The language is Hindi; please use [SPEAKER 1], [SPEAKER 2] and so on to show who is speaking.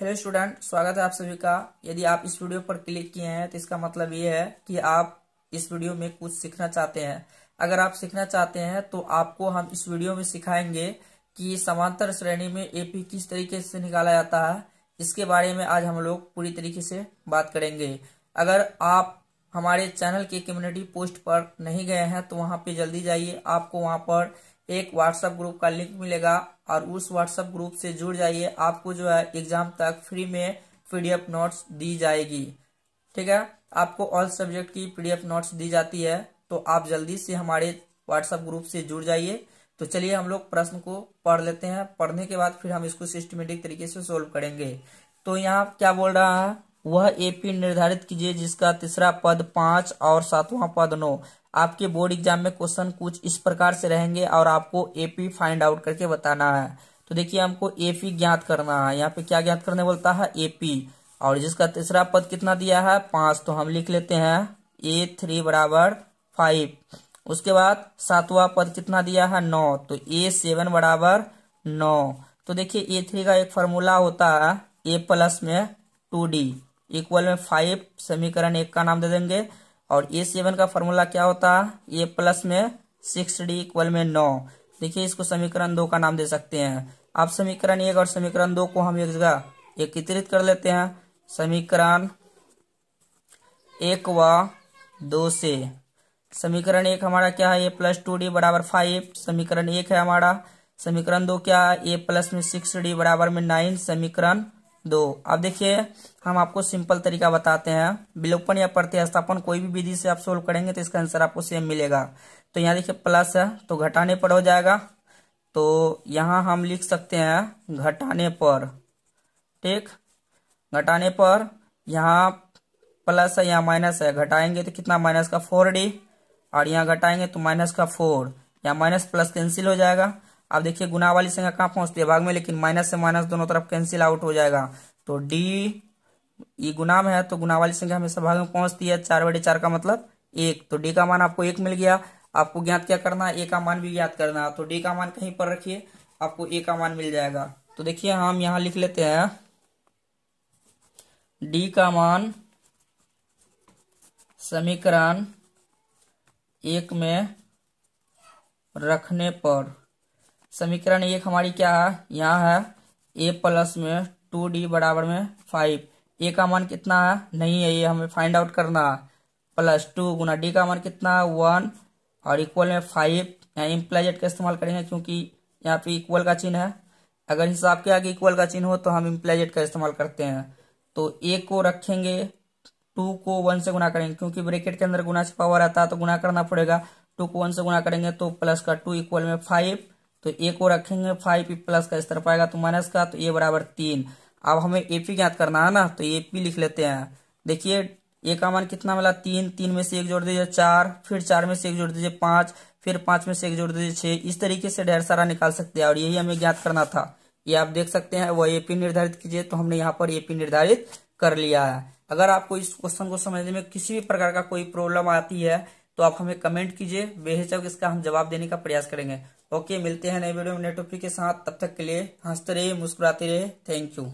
[SPEAKER 1] हेलो स्टूडेंट स्वागत है आप सभी का यदि आप इस वीडियो पर क्लिक किए हैं तो इसका मतलब ये है कि आप इस वीडियो में कुछ सीखना चाहते हैं अगर आप सीखना चाहते हैं तो आपको हम इस वीडियो में सिखाएंगे कि समांतर श्रेणी में एपी किस तरीके से निकाला जाता है इसके बारे में आज हम लोग पूरी तरीके से बात करेंगे अगर आप हमारे चैनल के कम्युनिटी पोस्ट पर नहीं गए हैं तो वहाँ पे जल्दी जाइए आपको वहाँ पर एक व्हाट्सएप ग्रुप का लिंक मिलेगा और उस व्हाट्सएप ग्रुप से जुड़ जाइए आपको जो है एग्जाम तक फ्री में पीडीएफ नोट्स दी जाएगी ठीक है आपको ऑल सब्जेक्ट की पीडीएफ नोट्स दी जाती है तो आप जल्दी से हमारे व्हाट्सएप ग्रुप से जुड़ जाइए तो चलिए हम लोग प्रश्न को पढ़ लेते हैं पढ़ने के बाद फिर हम इसको सिस्टमेटिक तरीके से सोल्व करेंगे तो यहाँ क्या बोल रहा है वह एपी निर्धारित कीजिए जिसका तीसरा पद पांच और सातवां पद नौ आपके बोर्ड एग्जाम में क्वेश्चन कुछ इस प्रकार से रहेंगे और आपको एपी फाइंड आउट करके बताना है तो देखिए हमको एपी ज्ञात करना है यहाँ पे क्या ज्ञात करने बोलता है एपी और जिसका तीसरा पद कितना दिया है पांच तो हम लिख लेते हैं ए थ्री बराबर फाइव उसके बाद सातवा पद कितना दिया है नौ तो ए सेवन बराबर नौ तो देखिए ए थ्री का एक फॉर्मूला होता है ए प्लस में टू डी इक्वल में फाइव समीकरण एक का नाम दे देंगे और ए सेवन का फॉर्मूला क्या होता है ए प्लस में सिक्स डी इक्वल में नौ देखिए इसको समीकरण दो का नाम दे सकते हैं अब समीकरण एक और समीकरण दो को हम एक जगह एकत्रित कर लेते हैं समीकरण एक व दो से समीकरण एक हमारा क्या है ए प्लस टू डी बराबर फाइव समीकरण एक है हमारा समीकरण दो क्या है ए प्लस में सिक्स डी बराबर में नाइन समीकरण दो अब देखिए हम आपको सिंपल तरीका बताते हैं विलोपन या प्रतिस्थापन कोई भी विधि से आप सोल्व करेंगे तो इसका आंसर आपको सेम मिलेगा तो यहाँ देखिए प्लस है तो घटाने पर हो जाएगा तो यहाँ हम लिख सकते हैं घटाने पर ठीक घटाने पर यहाँ प्लस है यहाँ माइनस है घटाएंगे तो कितना माइनस का फोर डी और यहाँ घटाएंगे तो माइनस का फोर या माइनस प्लस कैंसिल हो जाएगा अब देखिए गुना वाली संख्या कहाँ पहुंचती है भाग में लेकिन माइनस से माइनस दोनों तरफ कैंसिल आउट हो जाएगा तो डी ये गुना में है तो गुना वाली संख्या हमेशा भाग में पहुंचती है चार बटे चार का मतलब एक तो डी का मान आपको एक मिल गया आपको ज्ञात क्या करना है ए का मान भी ज्ञात करना तो डी का मान कहीं पर रखिए आपको ए का मान मिल जाएगा तो देखिए हम यहां लिख लेते हैं डी का मान समीकरण एक में रखने पर समीकरण एक हमारी क्या है यहाँ है ए प्लस में टू डी बराबर में फाइव ए का मान कितना है नहीं है ये हमें फाइंड आउट करना है प्लस टू गुना डी का मान कितना है वन और इक्वल में फाइव यहाँ इम्प्लाइजेट का इस्तेमाल करेंगे क्योंकि यहाँ पे इक्वल का चिन्ह है अगर हिसाब के आगे इक्वल का चिन्ह हो तो हम इम्प्लाइजेट का इस्तेमाल करते हैं तो ए को रखेंगे टू को वन से गुना करेंगे क्योंकि ब्रेकेट के अंदर गुना छिपा हुआ रहता है तो गुना करना पड़ेगा टू को वन से गुना करेंगे तो प्लस का टू इक्वल में फाइव तो ए को रखेंगे फाइव ए प्लस का इस तरफ आएगा तो माइनस का तो ए बराबर तीन अब हमें ए पी ज्ञात करना है ना तो ए पी लिख लेते हैं देखिए ए का मान कितना मिला तीन तीन में से एक जोड़ दीजिए चार फिर चार में से एक जोड़ दीजिए पांच फिर पांच में से एक जोड़ दीजिए छह इस तरीके से ढेर सारा निकाल सकते हैं और यही हमें ज्ञात करना था ये आप देख सकते हैं वह एपी निर्धारित कीजिए तो हमने यहाँ पर एपी निर्धारित कर लिया है अगर आपको इस क्वेश्चन को समझने में किसी भी प्रकार का कोई प्रॉब्लम आती है तो आप हमें कमेंट कीजिए बेहचक इसका हम जवाब देने का प्रयास करेंगे ओके मिलते हैं नए वीडियो में नए टॉपिक के साथ तब तक के लिए हंसते रहे मुस्कुराते रहे थैंक यू